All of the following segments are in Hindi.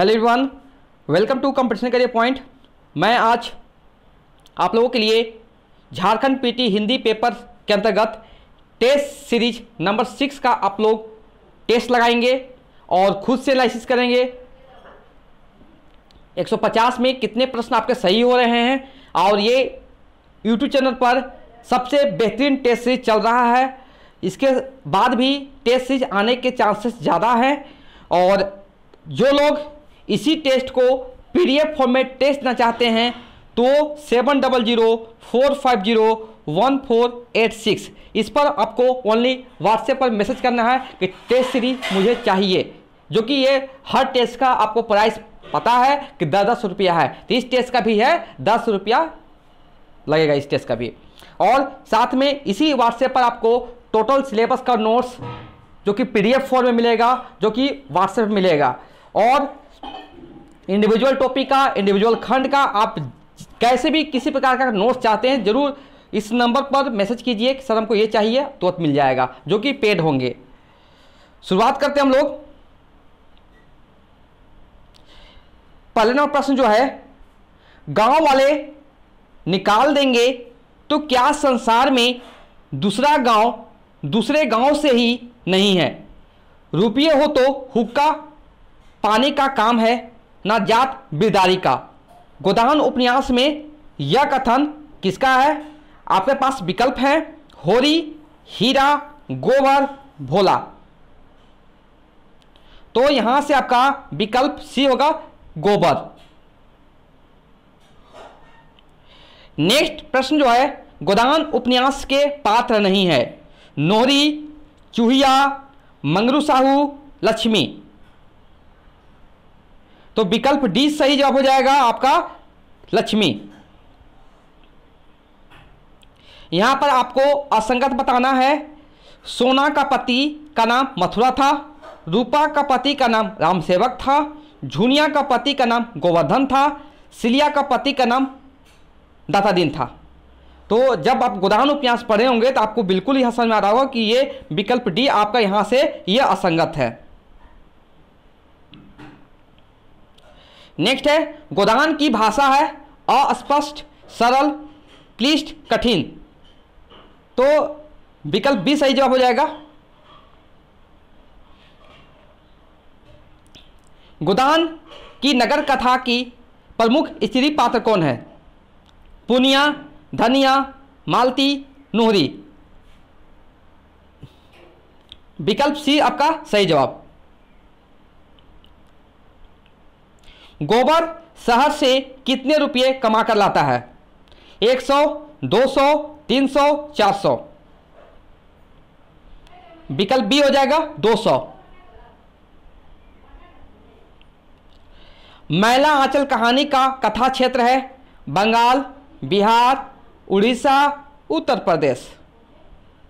Hello everyone welcome to competition career point मैं आज आप लोगों के लिए झारखंड पीटी हिंदी पेपर के अंतर्गत टेस्ट सीरीज नंबर सिक्स का आप लोग टेस्ट लगाएंगे और खुद से लाइसिस करेंगे 150 में कितने प्रश्न आपके सही हो रहे हैं और ये यूट्यूब चैनल पर सबसे बेहतरीन टेस्ट सीरीज चल रहा है इसके बाद भी टेस्ट सीरीज आने के चांसेस ज़्यादा हैं और जो लोग इसी टेस्ट को पीडीएफ फॉर्मेट टेस्ट ना चाहते हैं तो seven double zero four five zero one four eight six इस पर आपको ओनली व्हाट्सएप पर मैसेज करना है कि टेस्ट सीरीज मुझे चाहिए जो कि ये हर टेस्ट का आपको प्राइस पता है कि दस दस रुपया है तो इस टेस्ट का भी है दस रुपया लगेगा इस टेस्ट का भी और साथ में इसी व्हाट्सएप पर आपको टोटल सिलेबस का नोट्स जो कि पी फॉर्म में मिलेगा जो कि व्हाट्सएप मिलेगा और इंडिविजुअल टॉपिक का इंडिविजुअल खंड का आप कैसे भी किसी प्रकार का नोट्स चाहते हैं जरूर इस नंबर पर मैसेज कीजिए कि सर हमको ये चाहिए तो मिल जाएगा जो कि पेड होंगे शुरुआत करते हैं हम लोग पहले नंबर प्रश्न जो है गांव वाले निकाल देंगे तो क्या संसार में दूसरा गांव दूसरे गांव से ही नहीं है रुपये हो तो हुक्का पानी का काम है जात बिरदारी का गोदान उपन्यास में यह कथन किसका है आपके पास विकल्प हैं होरी हीरा गोबर भोला तो यहां से आपका विकल्प सी होगा गोबर नेक्स्ट प्रश्न जो है गोदान उपन्यास के पात्र नहीं है नोहरी चूहिया मंगरू साहू लक्ष्मी तो विकल्प डी सही जवाब हो जाएगा आपका लक्ष्मी यहां पर आपको असंगत बताना है सोना का पति का नाम मथुरा था रूपा का पति का नाम रामसेवक था झुनिया का पति का नाम गोवर्धन था सिलिया का पति का नाम दातादीन था तो जब आप गोदान उपन्यास पढ़े होंगे तो आपको बिल्कुल यह समझ में आ रहा होगा कि ये विकल्प डी आपका यहाँ से ये असंगत है नेक्स्ट है गोदान की भाषा है अस्पष्ट सरल क्लिष्ट कठिन तो विकल्प बी सही जवाब हो जाएगा गोदान की नगर कथा की प्रमुख स्त्री पात्र कौन है पुनिया धनिया मालती नोहरी विकल्प सी आपका सही जवाब गोबर शहर से कितने रुपये कमा कर लाता है 100, 200, 300, 400। विकल्प बी हो जाएगा 200। मैला आंचल कहानी का कथा क्षेत्र है बंगाल बिहार उड़ीसा उत्तर प्रदेश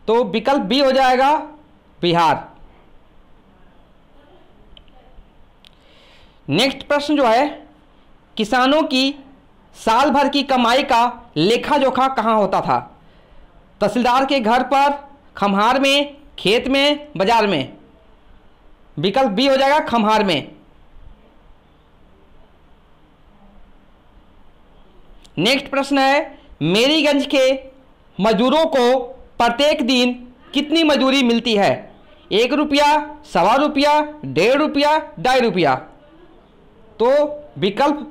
तो विकल्प बी हो जाएगा बिहार नेक्स्ट प्रश्न जो है किसानों की साल भर की कमाई का लेखा जोखा कहाँ होता था तहसीलदार के घर पर खम्हार में खेत में बाजार में विकल्प बी हो जाएगा खम्हार में नेक्स्ट प्रश्न है मेरीगंज के मजदूरों को प्रत्येक दिन कितनी मजदूरी मिलती है एक रुपया सवा रुपया डेढ़ रुपया ढाई रुपया तो विकल्प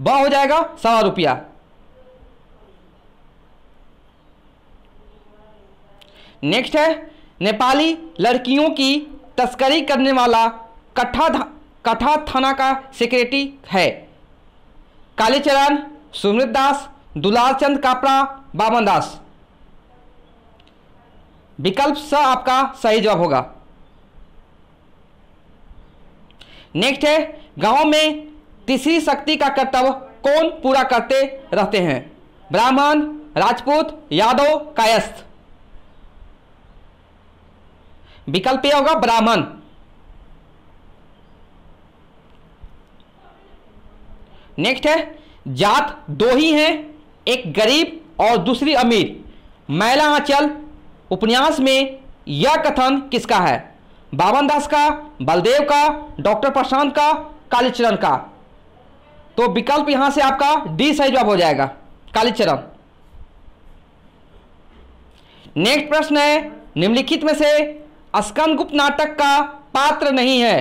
ब हो जाएगा सवा रुपया नेक्स्ट है नेपाली लड़कियों की तस्करी करने वाला कठा कठा थाना का सेक्रेटरी है कालीचरण सुमृत दास दुलाल चंद कापड़ा बामन दास विकल्प स आपका सही जवाब होगा नेक्स्ट है गांव में तीसरी शक्ति का कर्तव्य कौन पूरा करते रहते हैं ब्राह्मण राजपूत यादव कायस्थ विकल्प यह होगा ब्राह्मण नेक्स्ट है जात दो ही हैं एक गरीब और दूसरी अमीर मैला आंचल उपन्यास में यह कथन किसका है बाबन दास का बलदेव का डॉक्टर प्रशांत का कालीचरण का तो विकल्प यहां से आपका डी सही जवाब हो जाएगा कालीचरण नेक्स्ट प्रश्न है निम्नलिखित में से अस्कंद गुप्त नाटक का पात्र नहीं है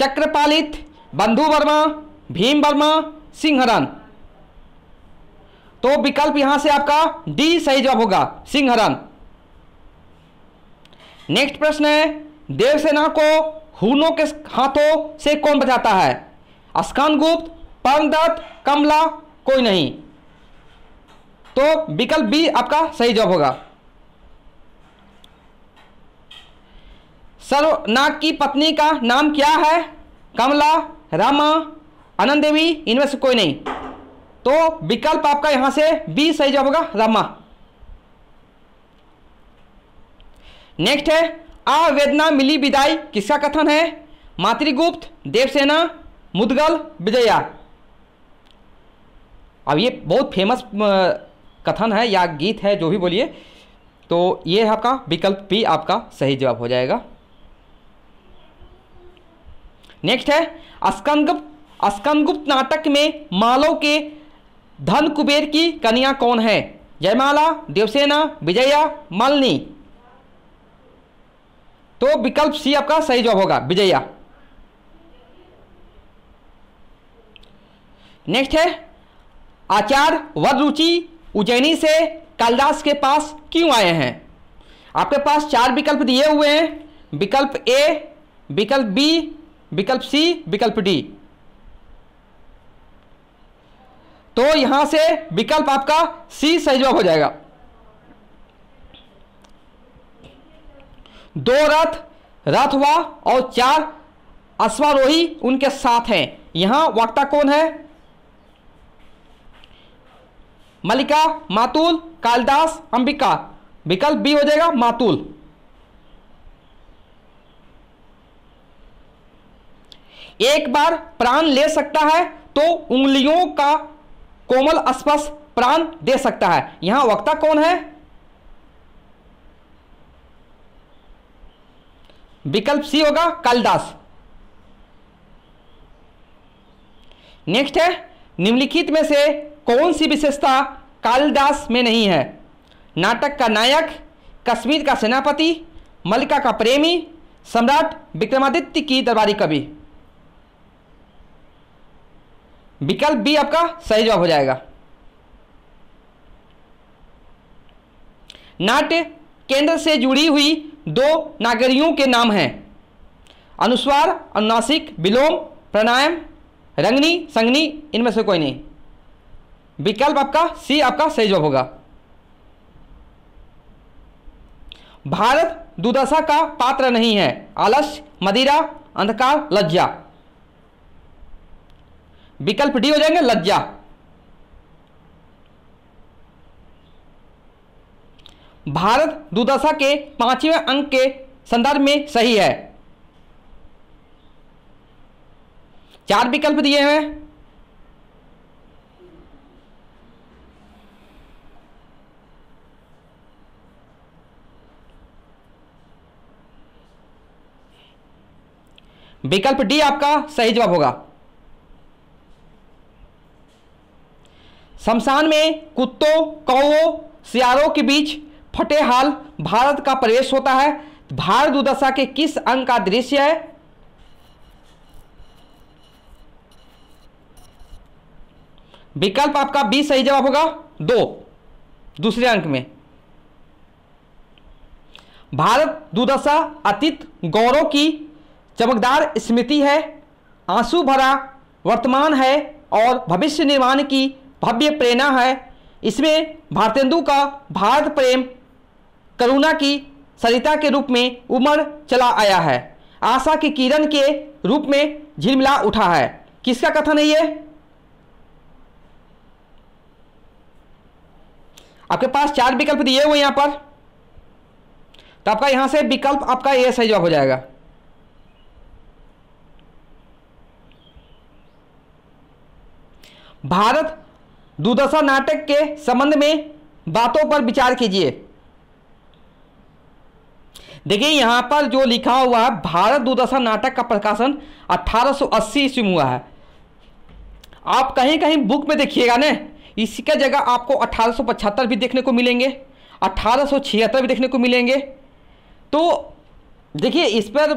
चक्रपालित बंधु वर्मा भीम वर्मा सिंहरन तो विकल्प यहां से आपका डी सही जवाब होगा सिंहरन नेक्स्ट प्रश्न है देवसेना को हुनों के हाथों से कौन बचाता है अस्कान गुप्त परमदत्त कमला कोई नहीं तो विकल्प बी आपका सही जवाब होगा सर्वनाग की पत्नी का नाम क्या है कमला रामा आनंद देवी इनमें से कोई नहीं तो विकल्प आपका यहां से बी सही जवाब होगा रामा नेक्स्ट है आवेदना मिली विदाई किसका कथन है मातृगुप्त देवसेना मुदगल विजया अब ये बहुत फेमस कथन है या गीत है जो भी बोलिए तो ये आपका विकल्प भी आपका सही जवाब हो जाएगा नेक्स्ट है अस्कंदगुप्त अस्कंदगुप्त नाटक में मालव के धन कुबेर की कन्या कौन है जयमाला देवसेना विजया मालनी तो विकल्प सी आपका सही जवाब होगा विजया नेक्स्ट है आचार्य वरुचि उज्जैनी से कालिदास के पास क्यों आए हैं आपके पास चार विकल्प दिए हुए हैं विकल्प ए विकल्प बी विकल्प सी विकल्प डी तो यहां से विकल्प आपका सी सही जवाब हो जाएगा दो रथ रथवा और चार अश्वारोही उनके साथ हैं यहां वक्ता कौन है मलिका मातुल कालिदास अंबिका विकल्प बी हो जाएगा मातुल एक बार प्राण ले सकता है तो उंगलियों का कोमल स्पर्श प्राण दे सकता है यहां वक्ता कौन है विकल्प सी होगा कालिदास नेक्स्ट है निम्नलिखित में से कौन सी विशेषता कालिदास में नहीं है नाटक का नायक कश्मीर का सेनापति मलिका का प्रेमी सम्राट विक्रमादित्य की दरबारी कवि विकल्प बी आपका सही जवाब हो जाएगा नाट्य केंद्र से जुड़ी हुई दो नागरियों के नाम हैं अनुस्वार अनुनासिक विलोम प्राणायाम रंगनी संगनी इनमें से कोई नहीं विकल्प आपका सी आपका सही जवाब होगा भारत दुर्दशा का पात्र नहीं है आलस्य मदिरा अंधकार लज्जा विकल्प डी हो जाएंगे लज्जा भारत दुर्दशा के पांचवें अंक के संदर्भ में सही है चार विकल्प दिए हैं विकल्प डी आपका सही जवाब होगा शमशान में कुत्तों कौओ सियारों के बीच फटेहाल भारत का प्रवेश होता है भारत दुदशा के किस अंग का दृश्य है विकल्प आपका बी सही जवाब होगा दो दूसरे अंक में भारत दुदशा अतीत गौरव की चमकदार स्मृति है आंसू भरा वर्तमान है और भविष्य निर्माण की भव्य प्रेरणा है इसमें भारतेंदु का भारत प्रेम करुणा की सरिता के रूप में उमड़ चला आया है आशा की किरण के रूप में झिलमिला उठा है किसका कथन है ये आपके पास चार विकल्प दिए हुए यहां पर तो आपका यहां से विकल्प आपका ये सही जवाब हो जाएगा भारत दुर्दशा नाटक के संबंध में बातों पर विचार कीजिए देखिए यहाँ पर जो लिखा हुआ है भारत दूरदर्शन नाटक का प्रकाशन 1880 ईस्वी में हुआ है आप कहीं कहीं बुक में देखिएगा ना इसका जगह आपको अठारह भी देखने को मिलेंगे 1876 भी देखने को मिलेंगे तो देखिए इस पर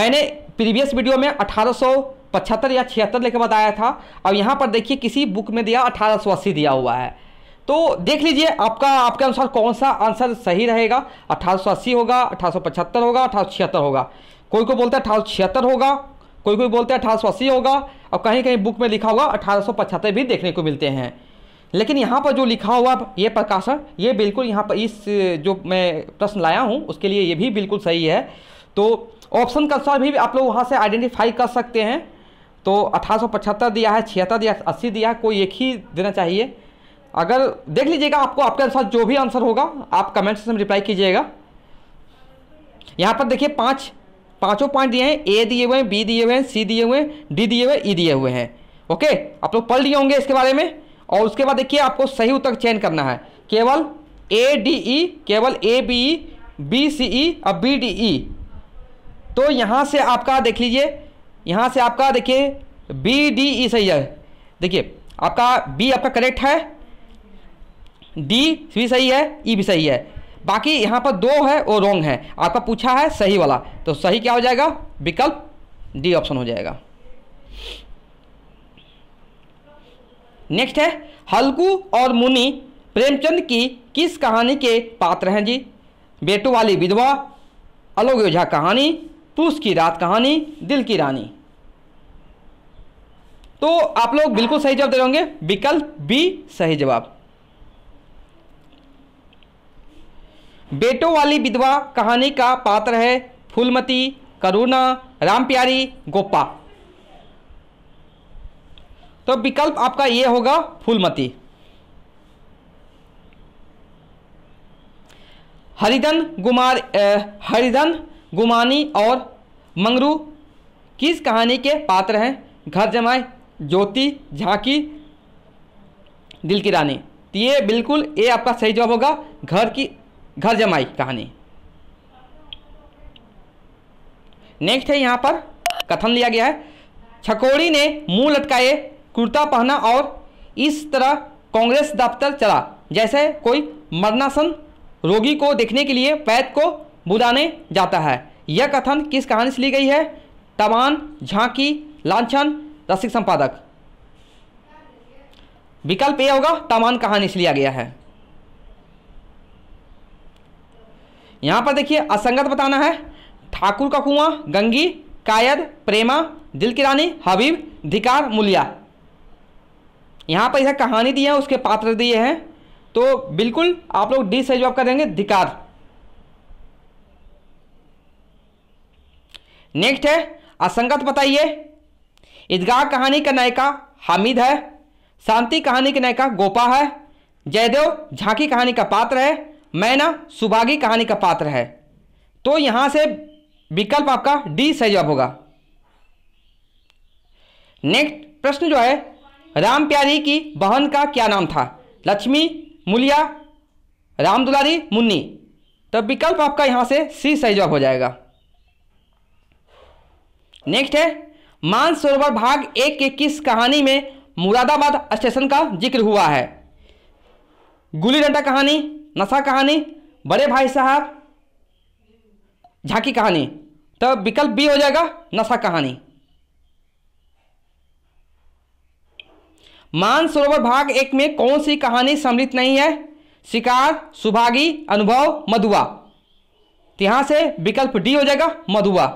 मैंने प्रीवियस वीडियो में 1875 या छिहत्तर लेकर बताया था और यहाँ पर देखिए किसी बुक में दिया 1880 दिया हुआ है तो देख लीजिए आपका आपके अनुसार कौन सा आंसर सही रहेगा अठारह होगा अठारह होगा अठारह होगा कोई कोई बोलता है अठारह होगा कोई कोई बोलता है अठारह होगा और कहीं कहीं बुक में लिखा होगा अठारह भी देखने को मिलते हैं लेकिन यहाँ पर जो लिखा हुआ ये प्रकाशन ये बिल्कुल यहाँ पर इस जो मैं प्रश्न लाया हूँ उसके लिए ये भी बिल्कुल सही है तो ऑप्शन का अनुसार भी आप लोग वहाँ से आइडेंटिफाई कर सकते हैं तो अठारह दिया है छिहत्तर दिया अस्सी दिया कोई एक ही देना चाहिए अगर देख लीजिएगा आपको आपके अनुसार जो भी आंसर होगा आप कमेंट सेक्शन में रिप्लाई कीजिएगा यहाँ पर देखिए पाँच पाँचों पॉइंट दिए हैं ए दिए हुए हैं बी दिए हुए हैं सी दिए हुए हैं डी दिए हुए ई दिए हुए हैं ओके e आप लोग पढ़ लिए होंगे इसके बारे में और उसके बाद देखिए आपको सही उत्तर चयन करना है केवल ए डी ई केवल A B E B C ई और बी डी ई तो यहाँ से आपका देख लीजिए यहाँ से आपका देखिए बी डी ई सही है देखिए आपका बी आपका करेक्ट है डी भी सही है ई भी सही है बाकी यहाँ पर दो है वो रॉन्ग है आपका पूछा है सही वाला तो सही क्या हो जाएगा विकल्प डी ऑप्शन हो जाएगा नेक्स्ट है हल्कू और मुनि प्रेमचंद की किस कहानी के पात्र हैं जी बेटो वाली विधवा अलोग ओझा कहानी पुरुष की रात कहानी दिल की रानी तो आप लोग बिल्कुल सही जवाब दे रहे होंगे विकल्प बी सही जवाब बेटों वाली विधवा कहानी का पात्र है फूलमती करुणा राम प्यारी गोपा तो विकल्प आपका ये होगा फूलमती हरिधन गुमार हरिधन गुमानी और मंगरू किस कहानी के पात्र हैं घर जमाए ज्योति झांकी दिल की रानी तो ये बिल्कुल ये आपका सही जवाब होगा घर की घर जमाई कहानी नेक्स्ट है यहां पर कथन लिया गया है छकोड़ी ने मुंह लटकाए कुर्ता पहना और इस तरह कांग्रेस दफ्तर चला जैसे कोई मरनासन रोगी को देखने के लिए पैद को बुलाने जाता है यह कथन किस कहानी से ली गई है तवान झांकी लाछन रसिक संपादक विकल्प यह होगा तमान कहानी से लिया गया है यहाँ पर देखिए असंगत बताना है ठाकुर का कुआं गंगी कायद प्रेमा दिल की रानी हबीब धिकार मुलिया यहाँ पर इसे कहानी दी है उसके पात्र दिए हैं तो बिल्कुल आप लोग डी सही जवाब करेंगे धिकार नेक्स्ट है असंगत बताइए ईदगाह कहानी का नायिका हामिद है शांति कहानी के नायिका गोपा है जयदेव झांकी कहानी का पात्र है मैना सुभागी कहानी का पात्र है तो यहां से विकल्प आपका डी सही जवाब होगा नेक्स्ट प्रश्न जो है राम प्यारी की बहन का क्या नाम था लक्ष्मी मुलिया राम दुलारी मुन्नी तो विकल्प आपका यहां से सी सही जवाब हो जाएगा नेक्स्ट है मान सरोवर भाग एक के किस कहानी में मुरादाबाद स्टेशन का जिक्र हुआ है गुली डंडा कहानी नशा कहानी बड़े भाई साहब झांकी कहानी तो विकल्प बी हो जाएगा नशा कहानी मानसरोवर भाग एक में कौन सी कहानी सम्मिलित नहीं है शिकार सुभागी अनुभव मधुआ तो यहां से विकल्प डी हो जाएगा मधुआ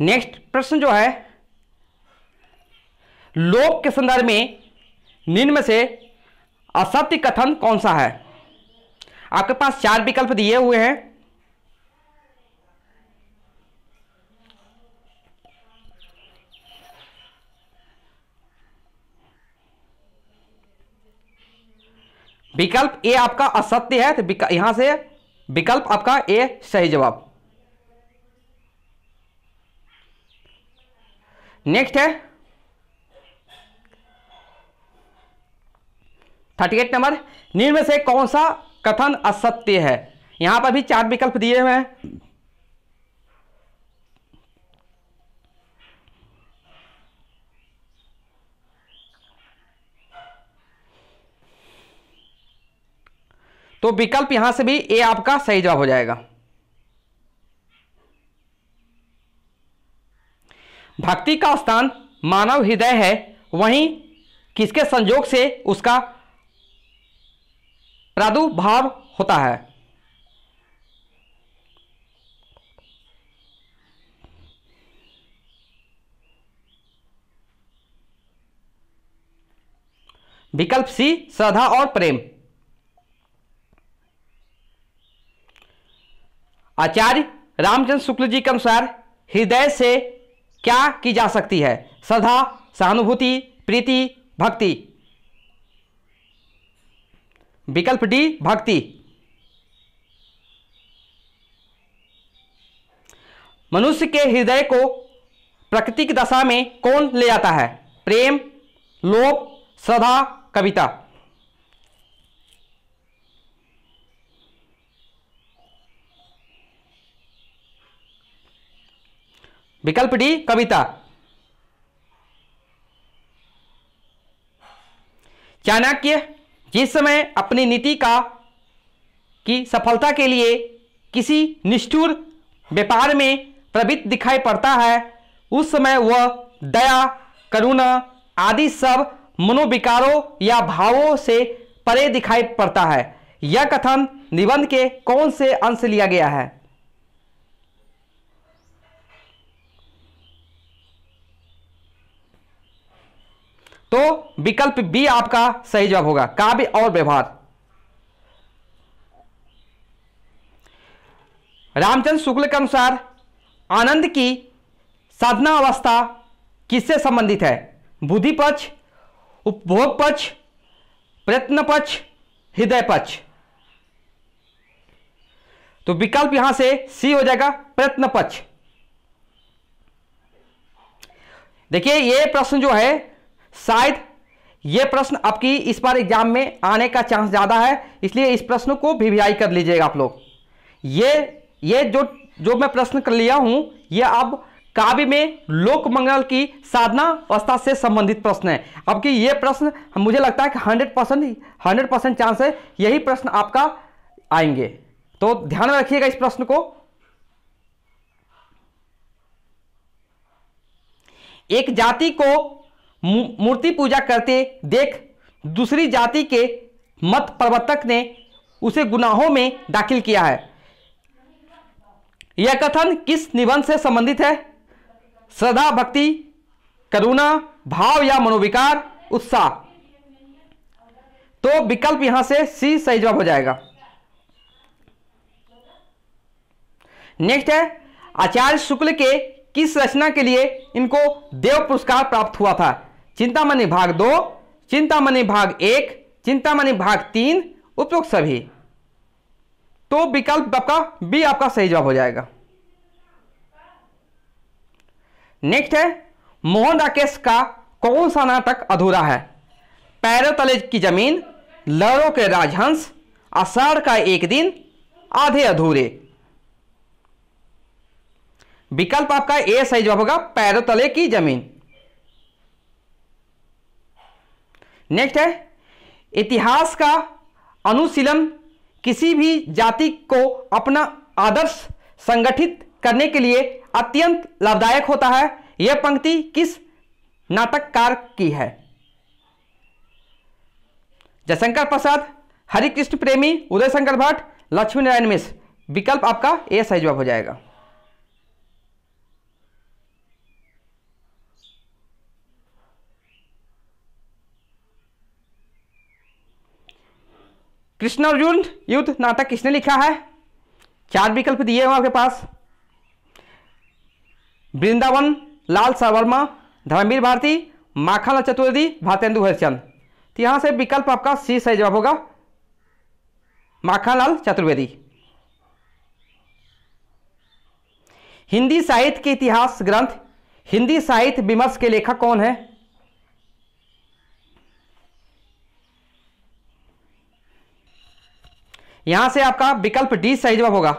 नेक्स्ट प्रश्न जो है लोक के संदर्भ में निम्न से असत्य कथन कौन सा है आपके पास चार विकल्प दिए हुए हैं विकल्प ए आपका असत्य है तो यहां से विकल्प आपका ए सही जवाब नेक्स्ट है थर्टी एट नंबर निम्न में से कौन सा कथन असत्य है यहां पर भी चार विकल्प दिए हुए हैं तो विकल्प यहां से भी ए आपका सही जवाब हो जाएगा भक्ति का स्थान मानव हृदय है वहीं किसके संयोग से उसका प्रादुर्भाव होता है विकल्प सी श्रद्धा और प्रेम आचार्य रामचंद्र शुक्ल जी के अनुसार हृदय से क्या की जा सकती है श्रद्धा सहानुभूति प्रीति भक्ति विकल्प डी भक्ति मनुष्य के हृदय को की दशा में कौन ले जाता है प्रेम लोक श्रद्धा कविता विकल्प डी कविता चाणक्य जिस समय अपनी नीति का की सफलता के लिए किसी निष्ठुर व्यापार में प्रवृत्त दिखाई पड़ता है उस समय वह दया करुणा आदि सब मनोविकारों या भावों से परे दिखाई पड़ता है यह कथन निबंध के कौन से अंश लिया गया है तो विकल्प बी आपका सही जवाब होगा काव्य और व्यवहार रामचंद्र शुक्ल के अनुसार आनंद की साधना अवस्था किससे संबंधित है बुद्धि पक्ष उपभोग पक्ष प्रयत्न पक्ष हृदय पक्ष तो विकल्प यहां से सी हो जाएगा प्रयत्न पक्ष देखिए यह प्रश्न जो है शायद ये प्रश्न आपकी इस बार एग्जाम में आने का चांस ज़्यादा है इसलिए इस प्रश्न को वीवीआई कर लीजिएगा आप लोग ये ये जो जो मैं प्रश्न कर लिया हूँ ये अब काव्य में लोक मंगल की साधना अवस्था से संबंधित प्रश्न है अब कि ये प्रश्न मुझे लगता है कि 100 परसेंट हंड्रेड परसेंट चांस है यही प्रश्न आपका आएंगे तो ध्यान रखिएगा इस प्रश्न को एक जाति को मूर्ति पूजा करते देख दूसरी जाति के मत प्रवर्तक ने उसे गुनाहों में दाखिल किया है यह कथन किस निबंध से संबंधित है श्रद्धा भक्ति करुणा भाव या मनोविकार उत्साह तो विकल्प यहां से सी सही जवाब हो जाएगा नेक्स्ट है आचार्य शुक्ल के किस रचना के लिए इनको देव पुरस्कार प्राप्त हुआ था चिंतामणि भाग दो चिंतामणि भाग एक चिंतामणि भाग तीन उपयुक्त सभी तो विकल्प आपका बी आपका सही जवाब हो जाएगा नेक्स्ट है मोहन राकेश का कौन सा नाटक अधूरा है पैरों तले की जमीन लहरों के राजहंस आषाढ़ का एक दिन आधे अधूरे विकल्प आपका ए सही जवाब होगा पैरों तले की जमीन नेक्स्ट है इतिहास का अनुशीलन किसी भी जाति को अपना आदर्श संगठित करने के लिए अत्यंत लाभदायक होता है यह पंक्ति किस नाटककार की है जयशंकर प्रसाद हरिकृष्ण प्रेमी उदय शंकर भट्ट लक्ष्मी नारायण मिश्र विकल्प आपका ए सही जवाब हो जाएगा कृष्ण अर्जुन युद्ध नाटक किसने लिखा है चार विकल्प दिए हुए आपके पास वृंदावन लाल सावर्मा धर्मवीर भारती माखन चतुर्वेदी भारतेंदु हरिचंद तो यहाँ से विकल्प आपका सी सही जवाब होगा माखनलाल चतुर्वेदी हिंदी साहित्य के इतिहास ग्रंथ हिंदी साहित्य विमर्श के लेखक कौन है यहां से आपका विकल्प डी सही जवाब होगा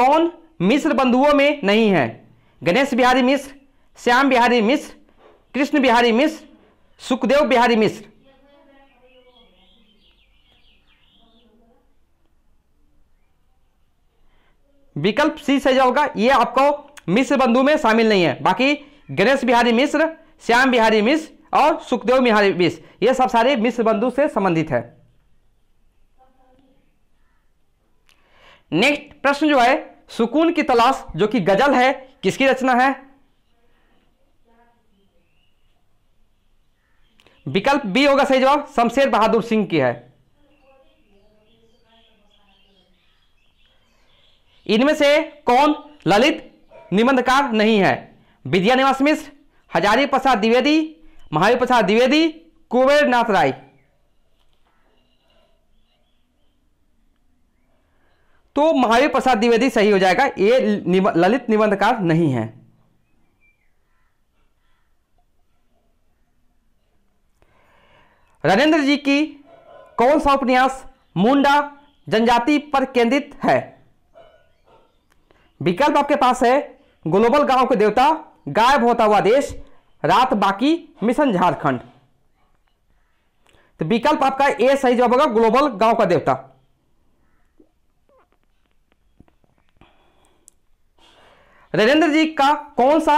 कौन मिश्र बंधुओं में नहीं है गणेश बिहारी मिश्र श्याम बिहारी मिश्र कृष्ण बिहारी मिश्र सुखदेव बिहारी मिश्र विकल्प सी सही होगा ये आपको मिश्र बंधु में शामिल नहीं है बाकी गणेश बिहारी मिश्र श्याम बिहारी मिश्र और सुखदेव मिहारी मिस ये सब सारे मिश्र बंधु से संबंधित है नेक्स्ट प्रश्न जो है सुकून की तलाश जो कि गजल है किसकी रचना है विकल्प बी होगा सही जवाब शमशेर बहादुर सिंह की है इनमें से कौन ललित निबंधकार नहीं है विद्या निवास मिश्र हजारी प्रसाद द्विवेदी महावीर प्रसाद द्विवेदी कुबेर नाथ राय तो महावीर प्रसाद द्विवेदी सही हो जाएगा ये निब, ललित निबंधकार नहीं है राजेंद्र जी की कौन सा उपन्यास मुंडा जनजाति पर केंद्रित है विकल्प आपके पास है ग्लोबल गांव के देवता गायब होता हुआ देश रात बाकी मिशन झारखंड तो विकल्प आपका ए सही जवाब होगा ग्लोबल गांव का देवता राजेंद्र जी का कौन सा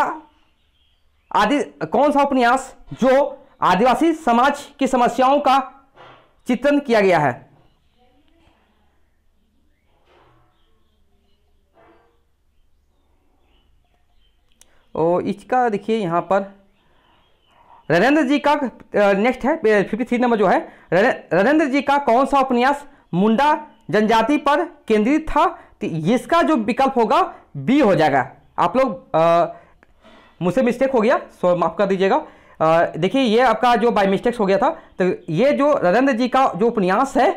आदि कौन सा उपन्यास जो आदिवासी समाज की समस्याओं का चित्रण किया गया है और इसका देखिए यहां पर नरेंद्र जी का नेक्स्ट है फिफ्टी थ्री नंबर जो है नरेंद्र जी का कौन सा उपन्यास मुंडा जनजाति पर केंद्रित था तो इसका जो विकल्प होगा बी हो जाएगा आप लोग uh, मुझसे मिस्टेक हो गया सो माफ कर दीजिएगा uh, देखिए ये आपका जो बाई मिस्टेक्स हो गया था तो ये जो नरेंद्र जी का जो उपन्यास है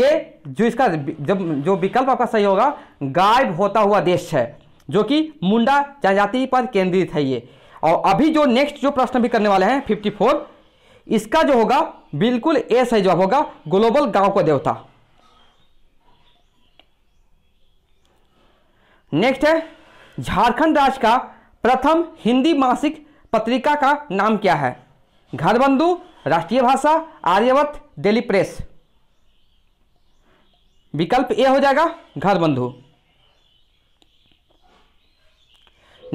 ये जो इसका जब जो विकल्प आपका सही होगा गायब होता हुआ देश है जो कि मुंडा जनजाति पर केंद्रित है ये और अभी जो नेक्स्ट जो प्रश्न भी करने वाले हैं फिफ्टी फोर इसका जो होगा बिल्कुल ए सही जवाब होगा ग्लोबल गांव का देवता नेक्स्ट है झारखंड राज्य का प्रथम हिंदी मासिक पत्रिका का नाम क्या है घरबंधु राष्ट्रीय भाषा आर्यवत डेली प्रेस विकल्प ए हो जाएगा घर बंधु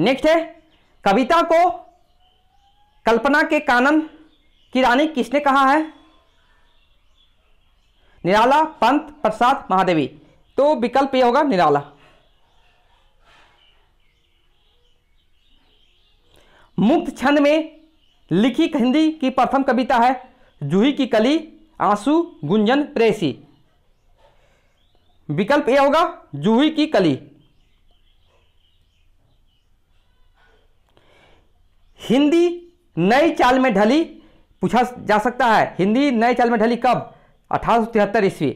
नेक्स्ट है कविता को कल्पना के कानन की रानी किसने कहा है निराला पंत प्रसाद महादेवी तो विकल्प यह होगा निराला मुक्त छंद में लिखी हिंदी की प्रथम कविता है जूही की कली आंसू गुंजन प्रेसी विकल्प यह होगा जूही की कली हिंदी नई चाल में ढली पूछा जा सकता है हिंदी नए चाल में ढली कब अठारह सौ तिहत्तर ईस्वी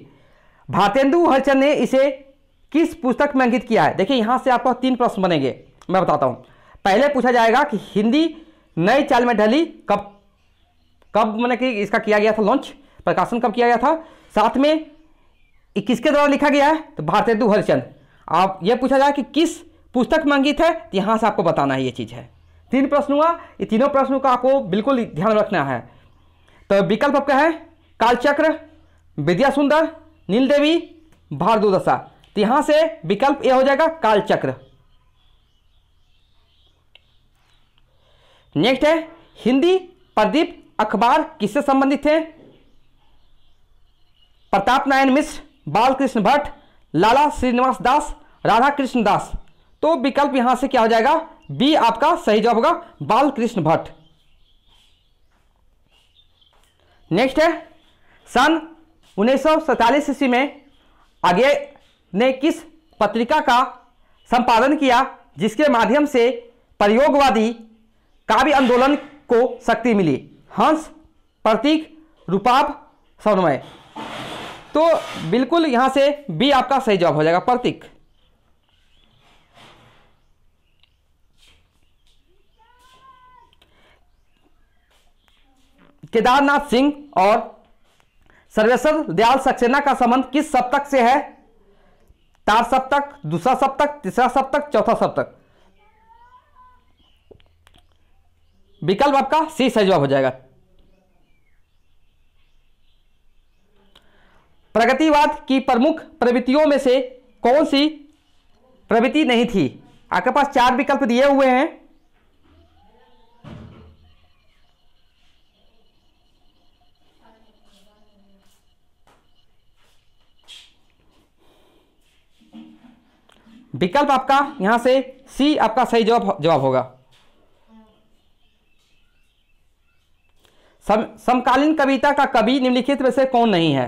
भारतेंदु हरचंद ने इसे किस पुस्तक में अंकित किया है देखिए यहाँ से आपको तीन प्रश्न बनेंगे मैं बताता हूँ पहले पूछा जाएगा कि हिंदी नई चाल में ढली कब कब मैंने कि इसका किया गया था लॉन्च प्रकाशन कब किया गया था साथ में किसके द्वारा लिखा गया है तो भारतेंदु हरचंद आप यह पूछा जाए कि किस पुस्तक में अंकित है तो यहाँ से आपको बताना है ये चीज़ है तीन प्रश्न हुआ ये तीनों प्रश्नों का आपको बिल्कुल ध्यान रखना है तो विकल्प आपका है कालचक्र विद्या सुंदर नील देवी भारदुदशा तो यहां से विकल्प ए हो जाएगा कालचक्र नेक्स्ट है हिंदी प्रदीप अखबार किससे संबंधित थे प्रताप नारायण मिश्र बालकृष्ण भट्ट लाला श्रीनिवास दास राधा कृष्ण दास तो विकल्प यहां से क्या हो जाएगा बी आपका सही जवाब होगा बालकृष्ण भट्ट नेक्स्ट है सन उन्नीस ईस्वी में आगे ने किस पत्रिका का संपादन किया जिसके माध्यम से प्रयोगवादी काव्य आंदोलन को शक्ति मिली हंस प्रतीक रूपाप समन्वय तो बिल्कुल यहां से बी आपका सही जवाब हो जाएगा प्रतीक केदारनाथ सिंह और सर्वेश्वर दयाल सक्सेना का संबंध किस सप्तक से है चार सप्तक दूसरा सप्तक तीसरा सप्तक चौथा सप्तक विकल्प आपका सी सही जवाब हो जाएगा प्रगतिवाद की प्रमुख प्रवृत्तियों में से कौन सी प्रवृत्ति नहीं थी आपके पास चार विकल्प दिए हुए हैं विकल्प आपका यहां से सी आपका सही जवाब जवाब होगा सम, समकालीन कविता का कवि निम्नलिखित में से कौन नहीं है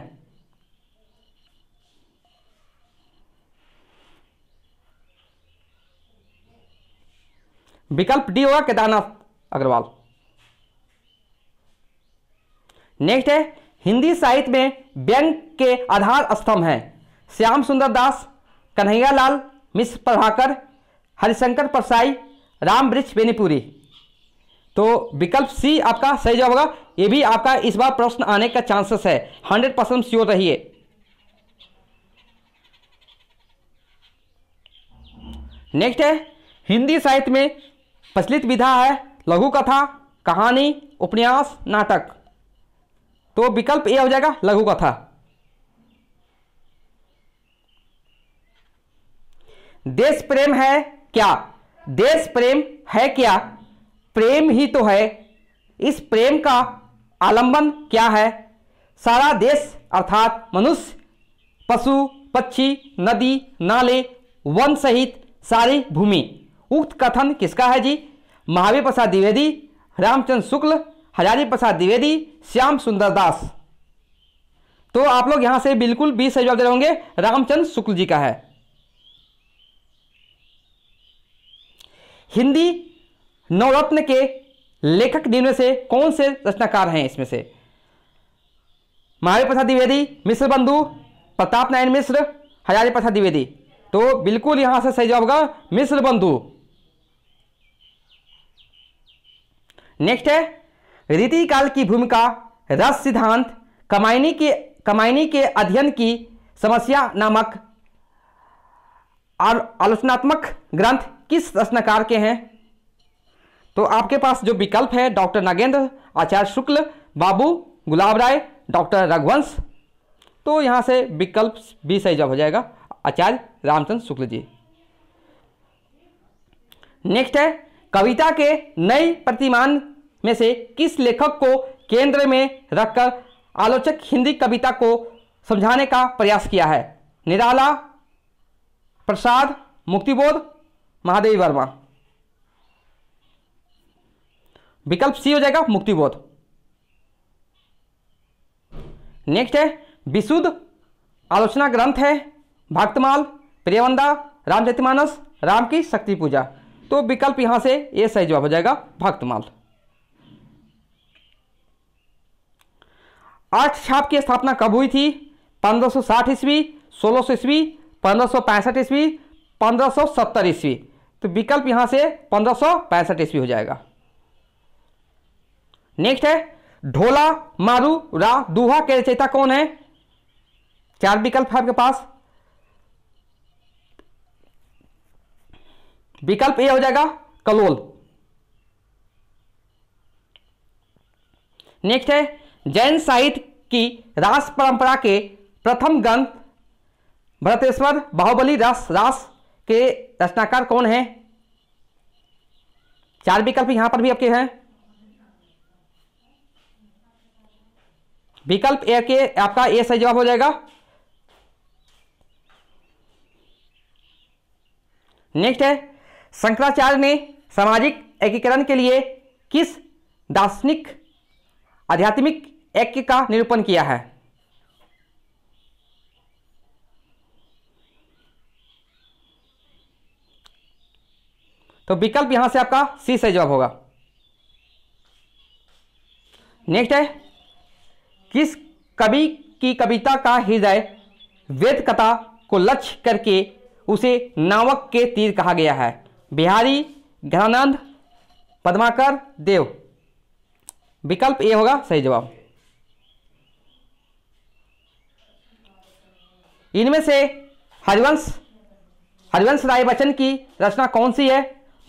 विकल्प डी होगा केदारनाथ अग्रवाल नेक्स्ट है हिंदी साहित्य में व्यंग के आधार स्तंभ हैं श्याम सुंदर दास कन्हैया लाल मिस प्रभाकर हरिशंकर परसाई राम वृक्ष बेनीपुरी तो विकल्प सी आपका सही जवाब होगा ये भी आपका इस बार प्रश्न आने का चांसेस है हंड्रेड परसेंट श्योर रहिए नेक्स्ट है हिंदी साहित्य में प्रचलित विधा है लघु कथा कहानी उपन्यास नाटक तो विकल्प ए हो जाएगा लघु कथा देश प्रेम है क्या देश प्रेम है क्या प्रेम ही तो है इस प्रेम का आलंबन क्या है सारा देश अर्थात मनुष्य पशु पक्षी नदी नाले वन सहित सारी भूमि उक्त कथन किसका है जी महावीर प्रसाद द्विवेदी रामचंद्र शुक्ल हजारी प्रसाद द्विवेदी श्याम सुंदर दास तो आप लोग यहां से बिल्कुल भी सही जवाब दे रहे होंगे रामचंद्र शुक्ल जी का है हिंदी नवरत्न के लेखक दिन में से कौन से रचनाकार हैं इसमें से महारे प्रसाद द्विवेदी मिश्र बंधु प्रताप नारायण मिश्र हजारी प्रसाद द्विवेदी तो बिल्कुल यहां से सही जवाब होगा मिश्र बंधु नेक्स्ट है रीति काल की भूमिका रस सिद्धांत कमाइनी के कमाइनी के अध्ययन की समस्या नामक आलोचनात्मक ग्रंथ किस रचनाकार के हैं तो आपके पास जो विकल्प है डॉक्टर नागेंद्र आचार्य शुक्ल बाबू गुलाब राय डॉक्टर रघुवंश तो यहाँ से विकल्प भी सही जवाब हो जाएगा आचार्य रामचंद्र शुक्ल जी नेक्स्ट है कविता के नई प्रतिमान में से किस लेखक को केंद्र में रखकर आलोचक हिंदी कविता को समझाने का प्रयास किया है निराला प्रसाद मुक्तिबोध महादेवी वर्मा विकल्प सी हो जाएगा मुक्तिबोध नेक्स्ट है विशुद्ध आलोचना ग्रंथ है भक्तमाल प्रियवंदा रामचरितमानस राम की शक्ति पूजा तो विकल्प यहां से ये सही जवाब हो जाएगा भक्तमाल आठ छाप की स्थापना कब हुई थी 1560 ईस्वी 1600 ईस्वी 1565 ईस्वी 1570 ईस्वी तो विकल्प यहां से पंद्रह सौ पैंसठ ईस्वी हो जाएगा नेक्स्ट है ढोला मारू रा दुहा के रचयिता कौन है चार विकल्प है आपके पास विकल्प ए हो जाएगा कलोल नेक्स्ट है जैन साहित्य की रास परंपरा के प्रथम ग्रंथ भरतेश्वर बाहुबली रास रास के रचनाकार कौन है चार विकल्प यहां पर भी आपके हैं विकल्प ए के आपका ए सही जवाब हो जाएगा नेक्स्ट है शंकराचार्य ने सामाजिक एकीकरण के लिए किस दार्शनिक आध्यात्मिक एक का निरूपण किया है तो विकल्प यहां से आपका सी सही जवाब होगा नेक्स्ट है किस कवि की कविता का हृदय वेद कथा को लक्ष्य करके उसे नावक के तीर कहा गया है बिहारी घनानंद पद्माकर देव विकल्प ए होगा सही जवाब इनमें से हरिवंश हरिवंश राय बच्चन की रचना कौन सी है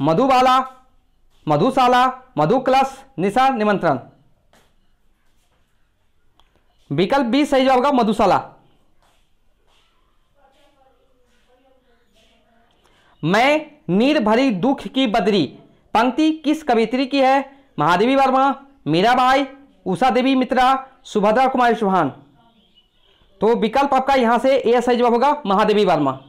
मधुबाला मधुशाला मधु क्लस निशा निमंत्रण विकल्प बी सही जवाब होगा मधुशाला मैं नीर भरी दुख की बदरी पंक्ति किस कवित्री की है महादेवी वर्मा मीरा भाई उषा देवी मित्रा सुभद्रा कुमारी चौहान तो विकल्प आपका यहां से ए सही जवाब होगा महादेवी वर्मा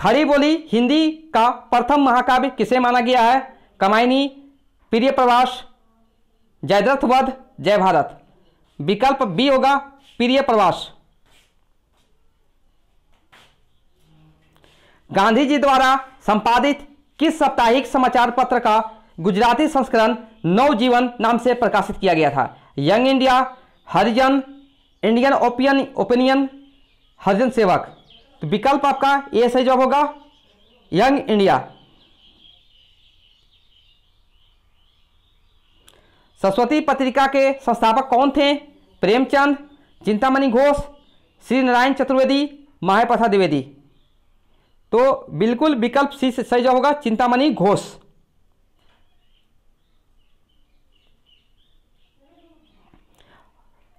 खड़ी बोली हिंदी का प्रथम महाकाव्य किसे माना गया है कमायनी प्रिय प्रवास जयद्रथ वध जय भारत विकल्प बी होगा प्रिय प्रवास गांधी जी द्वारा संपादित किस साप्ताहिक समाचार पत्र का गुजराती संस्करण नवजीवन नाम से प्रकाशित किया गया था Young India Harijan Indian opinion opinion Harijan Sevak तो विकल्प आपका ए सही जवाब होगा यंग इंडिया सरस्वती पत्रिका के संस्थापक कौन थे प्रेमचंद चिंतामणि घोष श्री नारायण चतुर्वेदी महाप्रथा द्विवेदी तो बिल्कुल विकल्प सी सही जवाब होगा चिंतामणि घोष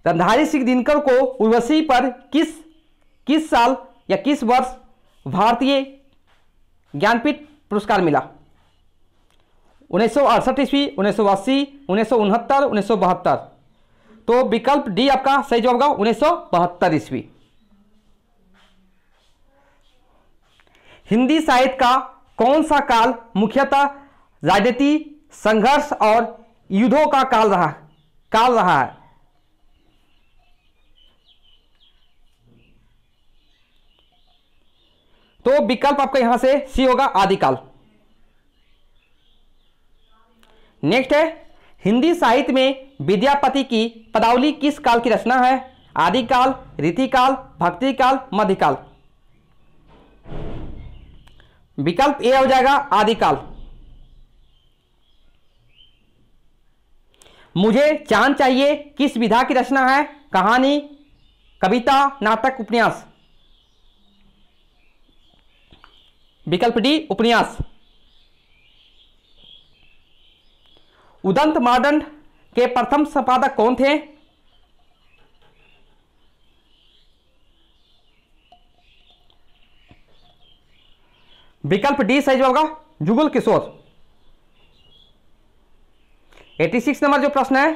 रंधारी सिंह दिनकर को उर्वशी पर किस किस साल या किस वर्ष भारतीय ज्ञानपीठ पुरस्कार मिला उन्नीस सौ अड़सठ ईस्वी उन्नीस सौ अस्सी उन्नीस सौ उनहत्तर उन्नीस सौ बहत्तर तो विकल्प डी आपका सही जवाब होगा उन्नीस सौ बहत्तर ईस्वी हिंदी साहित्य का कौन सा काल मुख्यतः राजनीति संघर्ष और युद्धों का काल रहा काल रहा है तो विकल्प आपका यहां से सी होगा आदिकाल नेक्स्ट है हिंदी साहित्य में विद्यापति की पदावली किस काल की रचना है आदिकाल रीतिकाल भक्तिकाल मध्यकाल विकल्प ए हो जाएगा आदिकाल मुझे चांद चाहिए किस विधा की रचना है कहानी कविता नाटक उपन्यास विकल्प डी उपन्यास उदंत मादंड के प्रथम संपादक कौन थे विकल्प डी सही जवाब होगा जुगल किशोर 86 नंबर जो प्रश्न है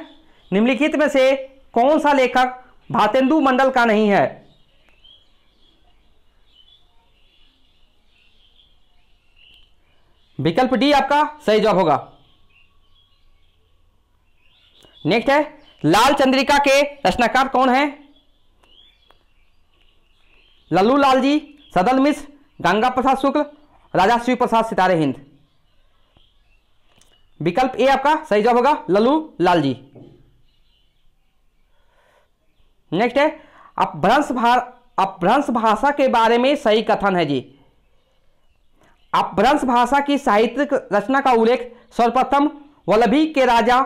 निम्नलिखित में से कौन सा लेखक भातेंदु मंडल का नहीं है विकल्प डी आपका सही जवाब होगा नेक्स्ट है लाल चंद्रिका के रचनाकार कौन है लल्लू लाल जी सदल मिश्र गंगा प्रसाद शुक्ल राजा शिव प्रसाद सितारे हिंद विकल्प ए आपका सही जवाब होगा लल्लू लाल जी नेक्स्ट है अपभ्रंश भा अपभ्रंश भाषा के बारे में सही कथन है जी अपभ्रंश भाषा की साहित्यिक रचना का उल्लेख सर्वप्रथम वल्लभी के राजा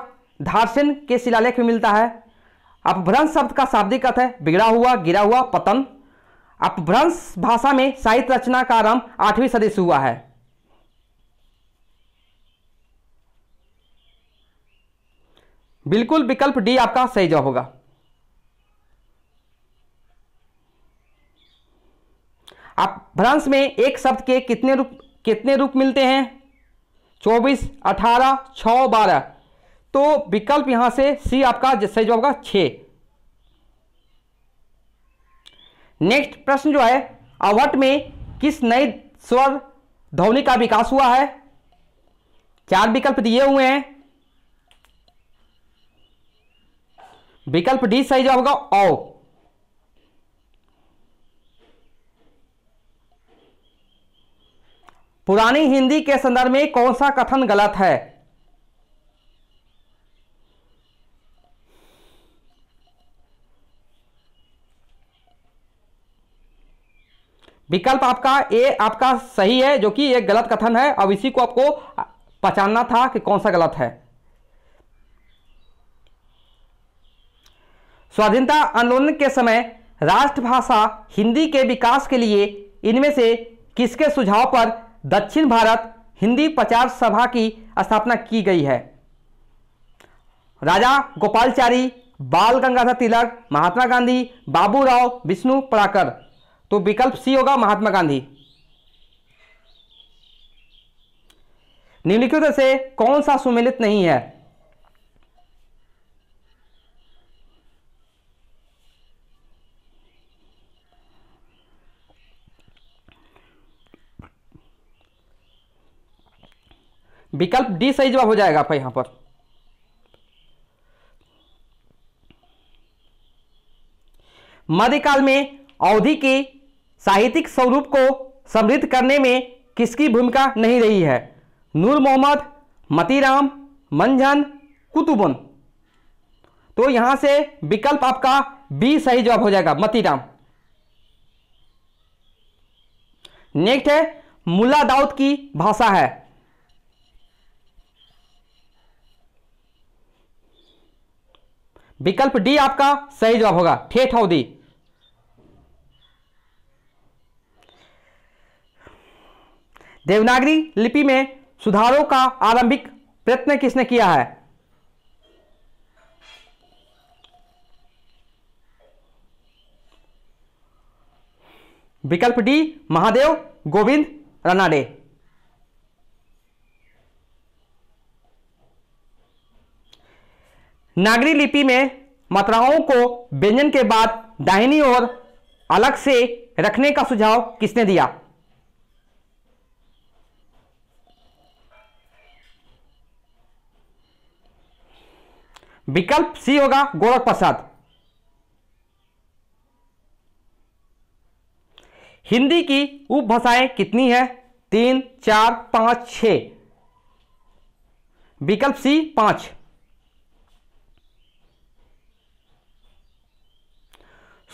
धारसेन के शिलालेख में मिलता है अपभ्रंश शब्द का शाब्दिक अर्थ है बिगड़ा हुआ गिरा हुआ पतन अपभ्रंश भाषा में साहित्य रचना का आरंभ आठवीं सदी से हुआ है बिल्कुल विकल्प डी आपका सही जवाब होगा अपभ्रंश में एक शब्द के कितने रूप कितने रूप मिलते हैं चौबीस अठारह छ बारह तो विकल्प यहां से सी आपका सही जवाब का छः नेक्स्ट प्रश्न जो है अवट में किस नए स्वर ध्वनि का विकास हुआ है चार विकल्प दिए हुए हैं विकल्प डी सही जवाब होगा ओ पुरानी हिंदी के संदर्भ में कौन सा कथन गलत है विकल्प आपका ए आपका सही है जो कि एक गलत कथन है अब इसी को आपको पहचानना था कि कौन सा गलत है स्वाधीनता आंदोलन के समय राष्ट्रभाषा हिंदी के विकास के लिए इनमें से किसके सुझाव पर दक्षिण भारत हिंदी प्रचार सभा की स्थापना की गई है राजा गोपालचारी बाल गंगाधर तिलक महात्मा गांधी बाबूराव विष्णु पड़ाकर तो विकल्प सी होगा महात्मा गांधी निम्नलिखित से कौन सा सुमिलित नहीं है विकल्प डी सही जवाब हो जाएगा आपका यहां पर मध्यकाल में अवधि के साहित्यिक स्वरूप को समृद्ध करने में किसकी भूमिका नहीं रही है नूर मोहम्मद मतीराम मंझन कुतुबन तो यहां से विकल्प आपका बी सही जवाब हो जाएगा मतीराम नेक्स्ट है मुला दाऊद की भाषा है विकल्प डी आपका सही जवाब होगा ठेठ अवधि देवनागरी लिपि में सुधारों का आरंभिक प्रयत्न किसने किया है विकल्प डी महादेव गोविंद रनाडे नागरी लिपि में मात्राओं को व्यंजन के बाद दाहिनी ओर अलग से रखने का सुझाव किसने दिया विकल्प सी होगा गोरख प्रसाद हिंदी की उपभाषाएं कितनी है तीन चार पांच छ विकल्प सी पांच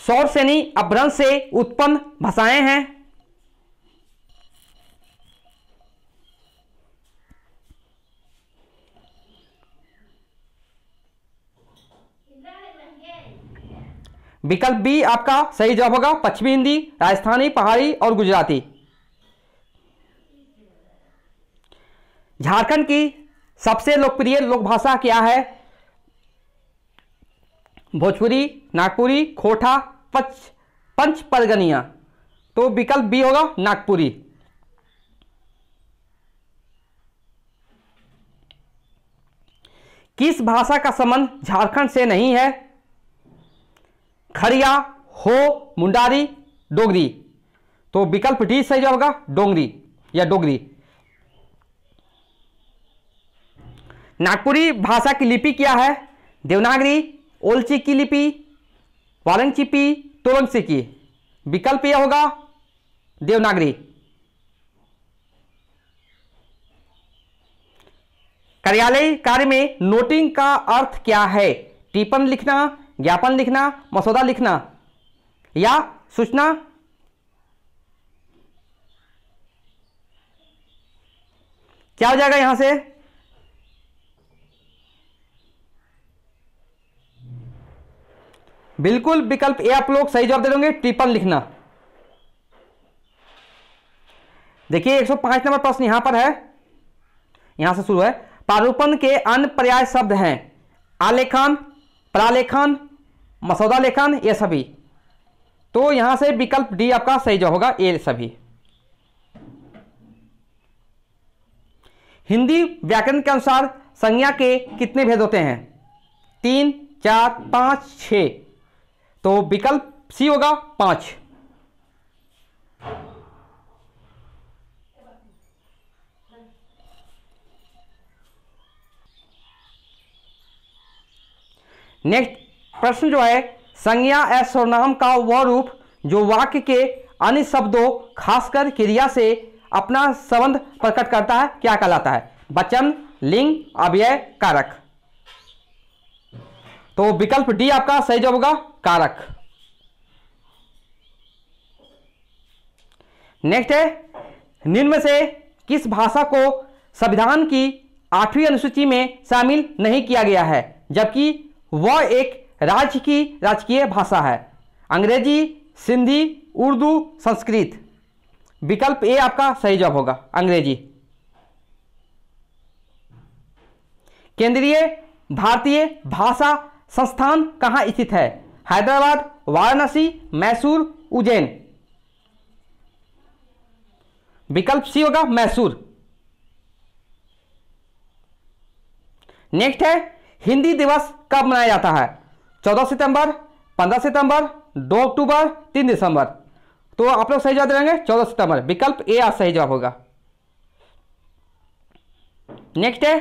सौर सैनी अभ्रंश से उत्पन्न भाषाएं हैं विकल्प बी आपका सही जवाब होगा पश्चिमी हिंदी राजस्थानी पहाड़ी और गुजराती झारखंड की सबसे लोकप्रिय लोक भाषा क्या है भोजपुरी नागपुरी खोटा पंच पंच परगनिया तो विकल्प बी होगा नागपुरी किस भाषा का संबंध झारखंड से नहीं है खड़िया हो मुंडारी डोगरी तो विकल्प डी सही जवाब होगा डोंगरी या डोगरी नागपुरी भाषा की लिपि क्या है देवनागरी ओलची की लिपि वालंगचिपी तुरंग की विकल्प यह होगा देवनागरी कार्यालय कार्य में नोटिंग का अर्थ क्या है टिप्पण लिखना ज्ञापन लिखना मसौदा लिखना या सूचना क्या हो जाएगा यहां से बिल्कुल विकल्प ए आप लोग सही जवाब दे देंगे ट्रिपल लिखना देखिए 105 नंबर प्रश्न यहां पर है यहां से शुरू है प्रारूपण के अन्य पर्याय शब्द हैं आलेखन प्रालेखन मसौदा लेखन ये सभी तो यहां से विकल्प डी आपका सही जवाब होगा ए सभी हिंदी व्याकरण के अनुसार संज्ञा के कितने भेद होते हैं तीन चार पांच छ तो विकल्प सी होगा पांच नेक्स्ट प्रश्न जो है संज्ञा ए सर्वनाम का वह रूप जो वाक्य के अन्य शब्दों खासकर क्रिया से अपना संबंध प्रकट करता है क्या कहलाता है वचन लिंग अव्यय कारक तो विकल्प डी आपका सही जवाब होगा कारक नेक्स्ट है निम्न से किस भाषा को संविधान की आठवीं अनुसूची में शामिल नहीं किया गया है जबकि वह एक राज्य की राजकीय भाषा है अंग्रेजी सिंधी उर्दू संस्कृत विकल्प ए आपका सही जवाब होगा अंग्रेजी केंद्रीय भारतीय भाषा संस्थान कहाँ स्थित है हैदराबाद वाराणसी मैसूर उज्जैन विकल्प सी होगा मैसूर नेक्स्ट है हिंदी दिवस कब मनाया जाता है 14 सितंबर 15 सितंबर 2 अक्टूबर 3 दिसंबर तो आप लोग सही जवाब देंगे 14 सितंबर विकल्प ए आज सही जवाब होगा नेक्स्ट है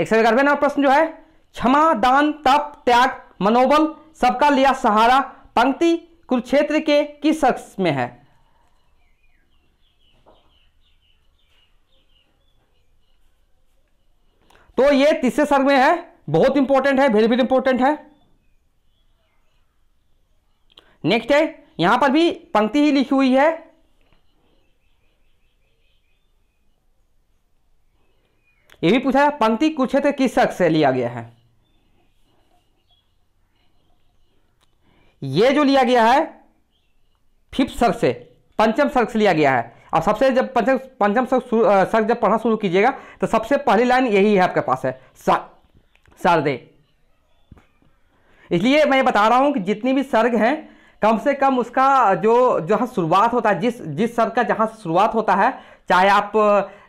एक सौ ग्यारहवें नंबर प्रश्न जो है क्षमा दान तप त्याग मनोबल सबका लिया सहारा पंक्ति कुरुक्षेत्र के किस शख्स में है तो ये तीसरे सर्ग में है बहुत इंपॉर्टेंट है वेरी वेरी इंपॉर्टेंट है नेक्स्ट है यहां पर भी पंक्ति ही लिखी हुई है ये भी पूछा है पंक्ति कुरुक्षेत्र किस शख्स से लिया गया है ये जो लिया गया है फिफ्थ सर्क से पंचम सर्क से लिया गया है और सबसे जब पंचम पंचम सर्क सर्क जब पढ़ना शुरू कीजिएगा तो सबसे पहली लाइन यही है आपके पास है सा, शारदे इसलिए मैं ये बता रहा हूँ कि जितनी भी सर्ग हैं कम से कम उसका जो जहाँ शुरुआत होता है जिस जिस सर्ग का जहाँ से शुरुआत होता है चाहे आप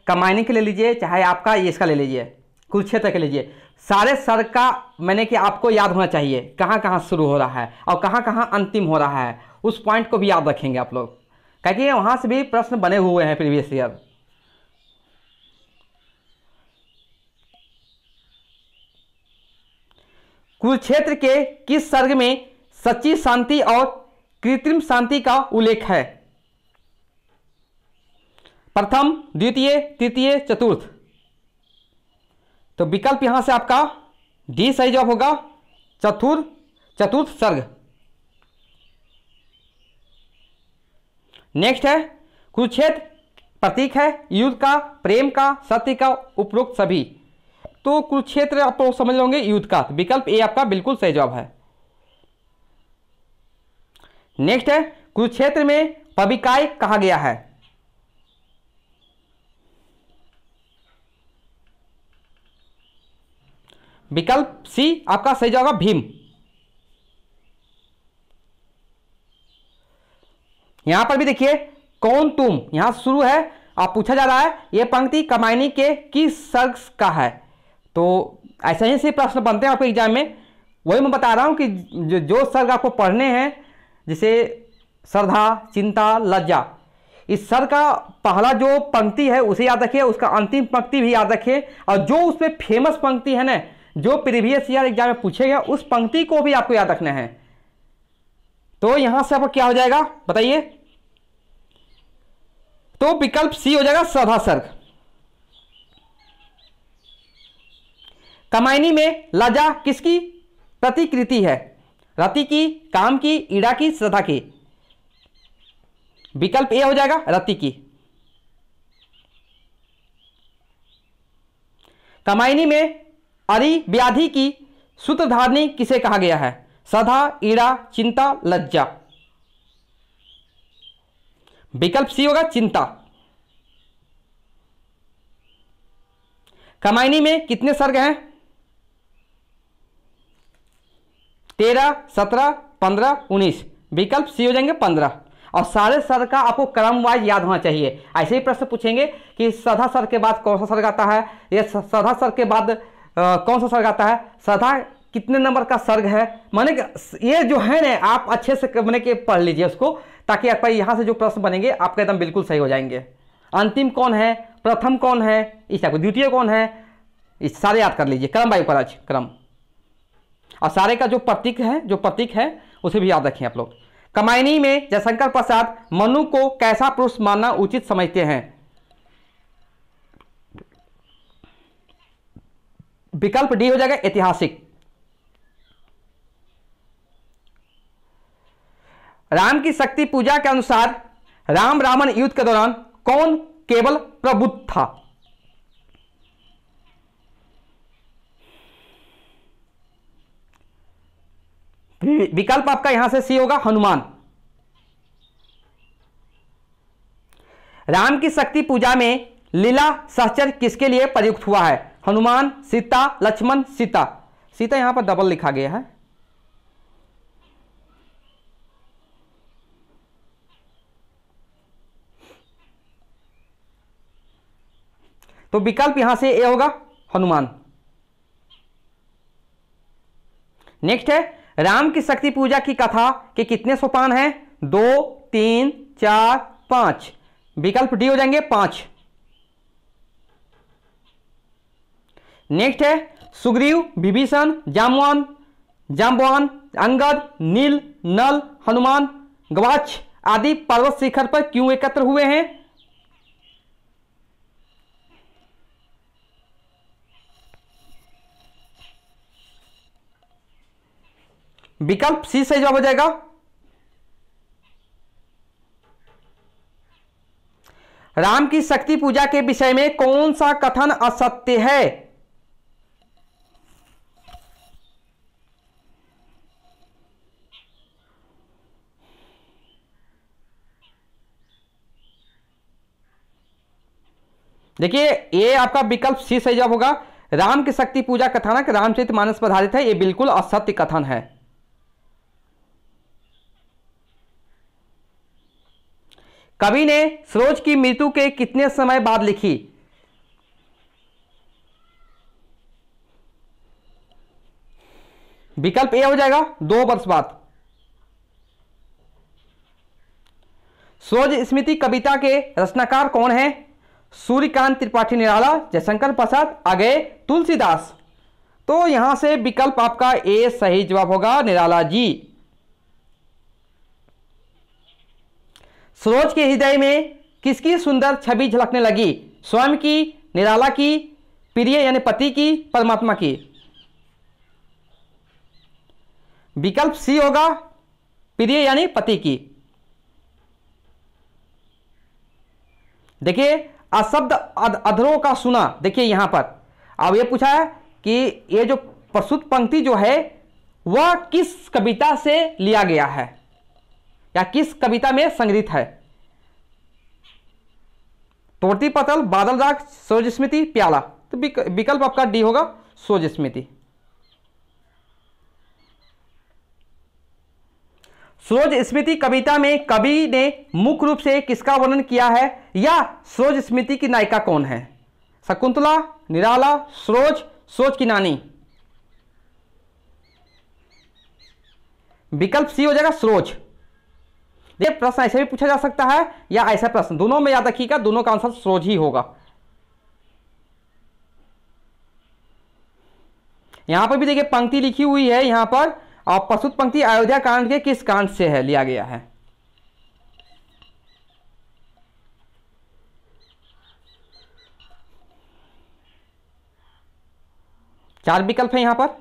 कमाइनिंग के ले लीजिए चाहे आपका इसका ले लीजिए कुरुक्षेत्र के लीजिए सारे सर का मैंने कि आपको याद होना चाहिए कहाँ कहाँ शुरू हो रहा है और कहाँ कहाँ अंतिम हो रहा है उस पॉइंट को भी याद रखेंगे आप लोग क्योंकि वहाँ से भी प्रश्न बने हुए हैं प्रीवियस ईयर कुरुक्षेत्र के किस सर्ग में सच्ची शांति और कृत्रिम शांति का उल्लेख है प्रथम द्वितीय तृतीय चतुर्थ तो विकल्प यहां से आपका डी सही जवाब होगा चतुर चतुर्थ सर्ग नेक्स्ट है कुरुक्षेत्र प्रतीक है युद्ध का प्रेम का सत्य का उपरोक्त सभी तो कुरुक्षेत्र आप लोग समझ लोगे युद्ध का विकल्प ए आपका बिल्कुल सही जवाब है नेक्स्ट है कुरुक्षेत्र में पविकाय कहा गया है विकल्प सी आपका सही जाएगा भीम यहां पर भी देखिए कौन तुम यहां शुरू है आप पूछा जा रहा है यह पंक्ति कमाइनी के किस शख्स का है तो ऐसे ही से प्रश्न बनते हैं आपके एग्जाम में वही मैं बता रहा हूं कि जो जो सर्ग आपको पढ़ने हैं जैसे श्रद्धा चिंता लज्जा इस सर का पहला जो पंक्ति है उसे याद रखिए उसका अंतिम पंक्ति भी याद रखिए और जो उसमें फेमस पंक्ति है ना जो प्रीवियस ईयर एग्जाम में पूछे गए उस पंक्ति को भी आपको याद रखना है तो यहां से आपको क्या हो जाएगा बताइए तो विकल्प सी हो जाएगा सभा सर्ग कमाइनी में लजा किसकी प्रतिकृति है रति की काम की ईड़ा की श्रद्धा की विकल्प ए हो जाएगा रति की कमाइनी में अरि व्याधि की सूत्रधारणी किसे कहा गया है सधा ईड़ा चिंता लज्जा विकल्प सी होगा चिंता कमाइनी में कितने सर्ग हैं तेरह सत्रह पंद्रह उन्नीस विकल्प सी हो जाएंगे पंद्रह और सारे सर का आपको क्रम वाइज याद होना चाहिए ऐसे ही प्रश्न पूछेंगे कि सधा सर के बाद कौन सा सर्ग आता है या सधा सर के बाद कौन सा सर्ग आता है सदा कितने नंबर का सर्ग है माने ये जो है ना आप अच्छे से मैंने कि पढ़ लीजिए उसको ताकि आपका यहाँ से जो प्रश्न बनेंगे आपके एकदम बिल्कुल सही हो जाएंगे अंतिम कौन है प्रथम कौन है इस टाइप द्वितीय कौन है इस सारे याद कर लीजिए क्रम बाई उपराज क्रम और सारे का जो प्रतीक है जो प्रतीक है उसे भी याद रखें आप लोग कमायनी में जयशंकर प्रसाद मनु को कैसा पुरुष मानना उचित समझते हैं विकल्प डी हो जाएगा ऐतिहासिक राम की शक्ति पूजा के अनुसार राम रावण युद्ध के दौरान कौन केवल प्रबुद्ध था विकल्प आपका यहां से सी होगा हनुमान राम की शक्ति पूजा में लीला सहचर किसके लिए प्रयुक्त हुआ है हनुमान सीता लक्ष्मण सीता सीता यहां पर डबल लिखा गया है तो विकल्प यहां से ए होगा हनुमान नेक्स्ट है राम की शक्ति पूजा की कथा के कितने सोपान हैं दो तीन चार पांच विकल्प डी हो जाएंगे पांच नेक्स्ट है सुग्रीव विभीषण जामवान जामवान अंगद नील नल हनुमान गवाच आदि पर्वत शिखर पर क्यों एकत्र हुए हैं विकल्प सी से जवाब हो जाएगा राम की शक्ति पूजा के विषय में कौन सा कथन असत्य है देखिए ये आपका विकल्प सी सही जवाब होगा राम की शक्ति पूजा कथानक रामचरित मानस पर आधारित है ये बिल्कुल असत्य कथन है कवि ने सरोज की मृत्यु के कितने समय बाद लिखी विकल्प ए हो जाएगा दो वर्ष बाद सरोज स्मृति कविता के रचनाकार कौन है सूर्यकांत त्रिपाठी निराला जयशंकर प्रसाद आगे तुलसीदास तो यहां से विकल्प आपका ए सही जवाब होगा निराला जी सरोज के हृदय में किसकी सुंदर छवि झलकने लगी स्वयं की निराला की प्रिय यानी पति की परमात्मा की विकल्प सी होगा प्रिय यानी पति की देखिए अशब्द अधरों का सुना देखिए यहां पर अब ये पूछा है कि ये जो प्रसुत पंक्ति जो है वह किस कविता से लिया गया है या किस कविता में संग्रहित है तोड़ती पतल बादल राग सोज स्मृति प्याला तो विकल्प आपका डी होगा सोज स्मृति स्रोज स्मृति कविता में कवि ने मुख्य रूप से किसका वर्णन किया है या स्रोज स्मृति की नायिका कौन है शकुंतला निराला स्रोज सोच की नानी विकल्प सी हो जाएगा स्रोज ये प्रश्न ऐसे भी पूछा जा सकता है या ऐसा प्रश्न दोनों में याद रखिएगा दोनों का आंसर स्रोज ही होगा यहां पर भी देखिए पंक्ति लिखी हुई है यहां पर और प्रस्तुत पंक्ति अयोध्या कांड के किस कांड से है लिया गया है चार विकल्प है यहां पर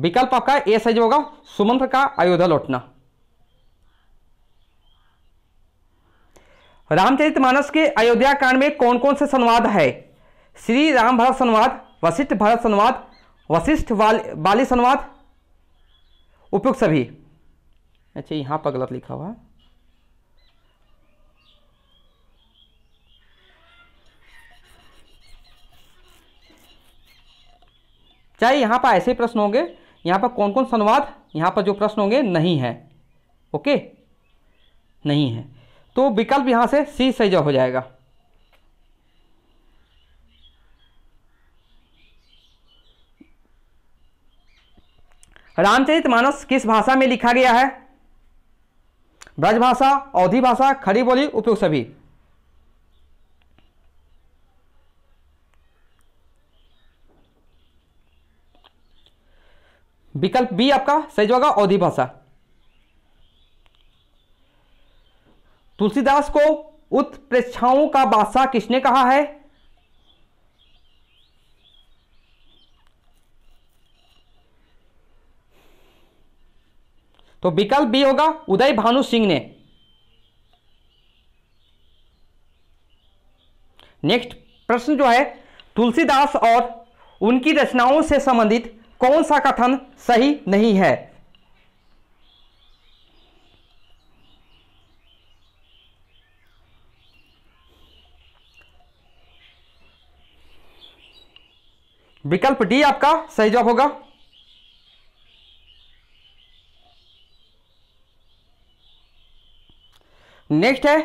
विकल्प आपका ए सही होगा सुमंत्र का अयोध्या लौटना रामचरित मानस के अयोध्या कांड में कौन कौन से संवाद है श्री राम भरत संवाद वशिष्ठ भरत संवाद वशिष्ठ वाल, बाली संवाद उपयुक्त सभी अच्छा यहाँ पर गलत लिखा हुआ चाहे यहाँ पर ऐसे प्रश्न होंगे यहाँ पर कौन कौन संवाद यहाँ पर जो प्रश्न होंगे नहीं है ओके नहीं है तो विकल्प यहाँ से सी सही हो जाएगा रामचरित मानस किस भाषा में लिखा गया है ब्रजभाषा अवधि भाषा खड़ी बोली उपयुक्त सभी विकल्प बी आपका सही होगा अवधि भाषा तुलसीदास को उत्प्रेक्षाओं का बादशाह किसने कहा है तो विकल्प बी होगा उदय भानु सिंह ने नेक्स्ट प्रश्न जो है तुलसीदास और उनकी रचनाओं से संबंधित कौन सा कथन सही नहीं है विकल्प डी आपका सही जवाब होगा नेक्स्ट है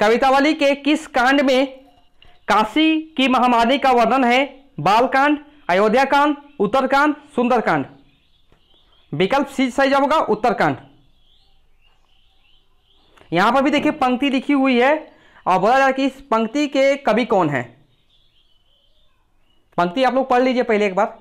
कवितावली के किस कांड में काशी की महामारी का वर्णन है बालकांड अयोध्या कांड उत्तरकांड सुंदरकांड विकल्प सी सही जवाब होगा उत्तरकांड यहां पर भी देखिए पंक्ति लिखी हुई है और बोला जाए कि इस पंक्ति के कवि कौन है पंक्ति आप लोग पढ़ लीजिए पहले एक बार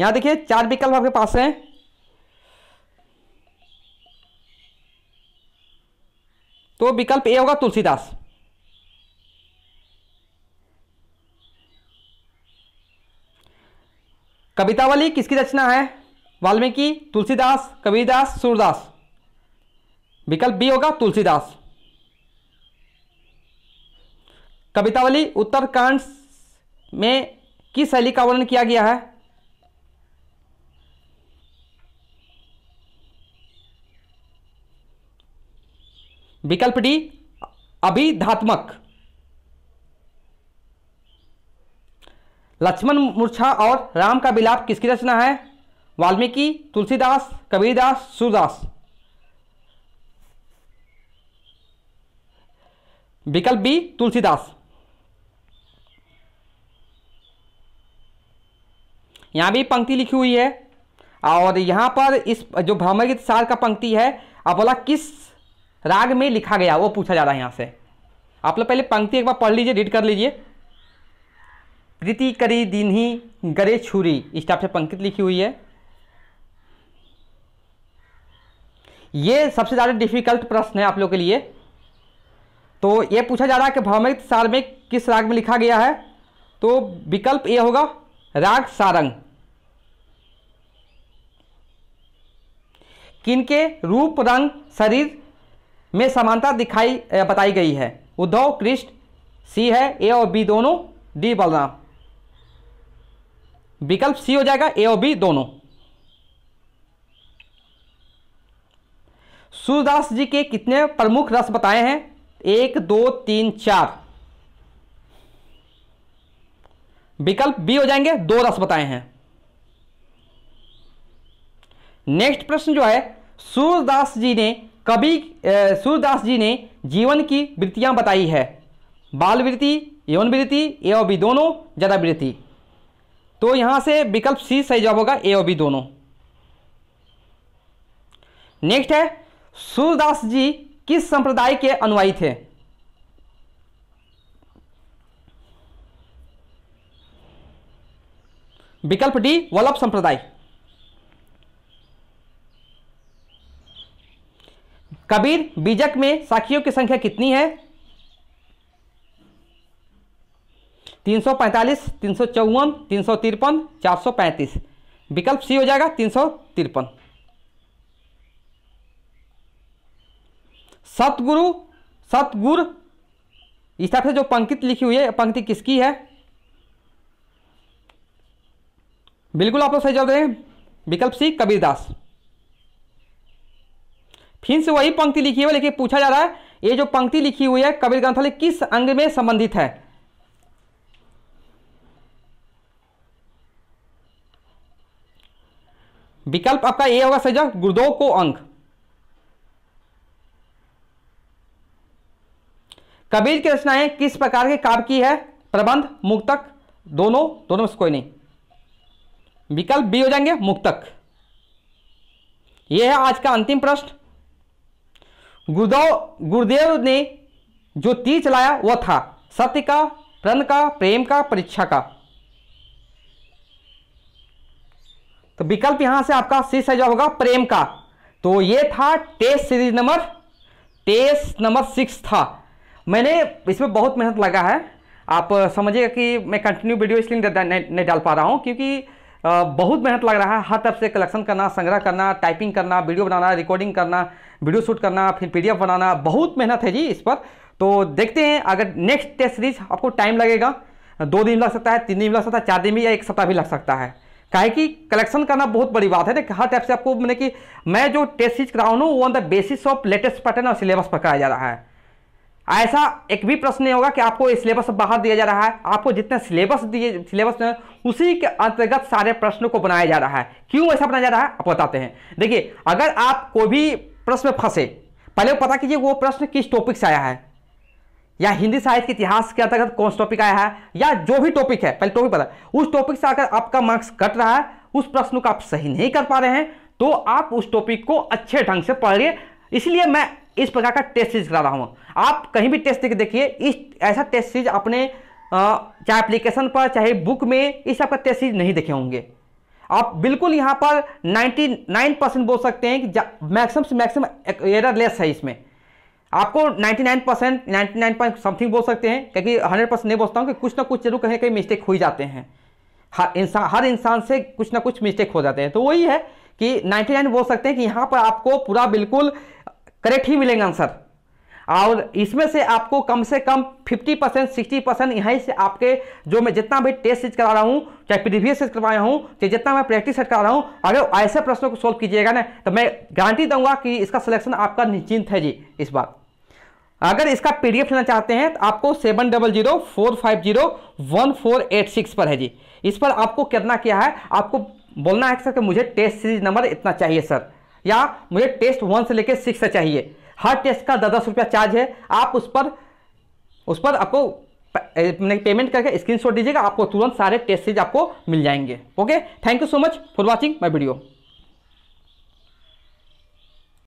यहां देखिए चार विकल्प आपके पास है तो विकल्प ए होगा तुलसीदास वाली किसकी रचना है वाल्मीकि तुलसीदास कबीरदास सूरदास विकल्प बी होगा तुलसीदास कवितावली उत्तरकांड में किस शैली का वर्णन किया गया है विकल्प डी अभिधात्मक लक्ष्मण मूर्छा और राम का विलाप किसकी रचना है वाल्मीकि तुलसीदास कबीरदास सूरदास विकल्प बी तुलसीदास यहां भी पंक्ति लिखी हुई है और यहां पर इस जो भ्रमगित सार का पंक्ति है अब बोला किस राग में लिखा गया वो पूछा जा रहा है यहां से आप लोग पहले पंक्ति एक बार पढ़ लीजिए रीड कर लीजिए प्रीति करी दिन ही गरे छुरी इस टाइप से पंक्ति लिखी हुई है ये सबसे ज़्यादा डिफिकल्ट प्रश्न है आप लोग के लिए तो ये पूछा जा रहा है कि भौमिक सार में किस राग में लिखा गया है तो विकल्प यह होगा राग सारंग किनके रूप रंग शरीर में समानता दिखाई बताई गई है उद्धव कृष्ण सी है ए और बी दोनों डी बलराम विकल्प सी हो जाएगा ए और बी दोनों सूरदास जी के कितने प्रमुख रस बताए हैं एक दो तीन चार विकल्प बी हो जाएंगे दो रस बताए हैं नेक्स्ट प्रश्न जो है सूरदास जी ने कवि सूरदास जी ने जीवन की वृत्तियाँ बताई है बाल वृत्ति यौन वृत्ति ए और बी दोनों ज़्यादा वृत्ति तो यहाँ से विकल्प सी सही जवाब होगा ए और बी दोनों नेक्स्ट है सूरदास जी किस संप्रदाय के अनुयायी थे विकल्प डी वल्लभ संप्रदाय कबीर बीजक में साखियों की संख्या कितनी है 345, तीन सौ चौवन तीन सौ तिरपन चार सौ पैंतीस विकल्प सी हो जाएगा तीन सौ तिरपन सतगुरु सतगुर इस तरह से जो पंक्ति लिखी हुई है पंक्ति किसकी है बिल्कुल आप लोग सही जवाब दें विकल्प सी कबीरदास फिर से वही पंक्ति लिखी हुई है लेकिन पूछा जा रहा है ये जो पंक्ति लिखी हुई है कबीर ग्रंथालय किस अंग में संबंधित है विकल्प आपका ए होगा सजा गुरुदो को अंग कबीर की रचनाएं किस प्रकार के काव्य की है प्रबंध मुक्तक दोनों दोनों में से कोई नहीं विकल्प बी हो जाएंगे मुक्तक यह है आज का अंतिम प्रश्न गुरुदेव गुरुदेव ने जो तीर चलाया वह था सत्य का प्रण का प्रेम का परीक्षा का तो विकल्प यहां से आपका सी सही जवाब होगा प्रेम का तो ये था test series number test number six था मैंने इसमें बहुत मेहनत लगा है आप समझिएगा कि मैं कंटिन्यू वीडियो इसलिए नहीं डाल पा रहा हूँ क्योंकि बहुत मेहनत लग रहा है हर तरफ से कलेक्शन करना संग्रह करना टाइपिंग करना वीडियो बनाना रिकॉर्डिंग करना वीडियो शूट करना फिर पीडीएफ बनाना बहुत मेहनत है जी इस पर तो देखते हैं अगर नेक्स्ट टेस्ट सीरीज आपको टाइम लगेगा दो दिन लग सकता है तीन दिन लग सकता है चार दिन भी या एक सप्ताह भी लग सकता है काहे कि कलेक्शन करना बहुत बड़ी बात है हर टाइप से आपको मैंने मतलब कि मैं जो टेस्ट सीरीज करा वो on the basis of latest pattern और सिलेबस पर कराया जा रहा है ऐसा एक भी प्रश्न नहीं होगा कि आपको सिलेबस बाहर दिया जा रहा है आपको जितने सिलेबस दिए सिलेबस में उसी के अंतर्गत सारे प्रश्नों को बनाया जा रहा है क्यों ऐसा बनाया जा रहा है आप बताते हैं देखिए अगर आप कोई भी प्रश्न में फंसे पहले पता कीजिए वो प्रश्न किस टॉपिक से आया है या हिंदी साहित्य के इतिहास के अंतर्गत कौन सा टॉपिक आया है या जो भी टॉपिक है पहले टॉपिक पता उस टॉपिक से अगर आपका मार्क्स कट रहा है उस प्रश्न को आप सही नहीं कर पा रहे हैं तो आप उस टॉपिक को अच्छे ढंग से पढ़िए इसलिए मैं इस प्रकार का टेस्ट सीरीज करा रहा हूँ आप कहीं भी टेस्ट देखिए इस ऐसा टेस्ट सीरीज अपने चाहे एप्लीकेशन पर चाहे बुक में इस आपका टेस्ट सीरीज नहीं देखे होंगे आप बिल्कुल यहाँ पर 99 परसेंट बोल सकते हैं कि मैक्सिमम से मैक्सिमम एरर लेस है इसमें आपको 99 परसेंट नाइन्टी पॉइंट समथिंग बोल सकते हैं क्योंकि 100 परसेंट नहीं बोलता हूँ कि कुछ ना कुछ जरूर कहीं कहीं मिस्टेक हो ही जाते हैं हर इंसान हर इंसान से कुछ ना कुछ मिस्टेक हो जाते हैं तो वही है कि 99 बोल सकते हैं कि यहाँ पर आपको पूरा बिल्कुल करेक्ट ही मिलेंगे आंसर और इसमें से आपको कम से कम 50 परसेंट सिक्सटी परसेंट यहीं से आपके जो मैं जितना भी टेस्ट सीज करा रहा हूँ चाहे प्रीवियस सीज करवाया हूँ चाहे जितना मैं प्रैक्टिस सेट करा रहा हूँ अगर ऐसे प्रश्नों को सोल्व कीजिएगा ना तो मैं गारंटी दूंगा कि इसका सिलेक्शन आपका निश्चिंत है जी इस बार अगर इसका पीडीएफ लेना चाहते हैं तो आपको seven double zero four five zero one four eight six पर है जी इस पर आपको करना क्या है आपको बोलना है सर कि मुझे टेस्ट सीरीज नंबर इतना चाहिए सर या मुझे टेस्ट वन से लेकर सिक्स से चाहिए हर टेस्ट का दस दस रुपया चार्ज है आप उस पर उस पर आपको पेमेंट करके स्क्रीनशॉट दीजिएगा आपको तुरंत सारे टेस्ट सीज आपको मिल जाएंगे okay thank you so much for watching my video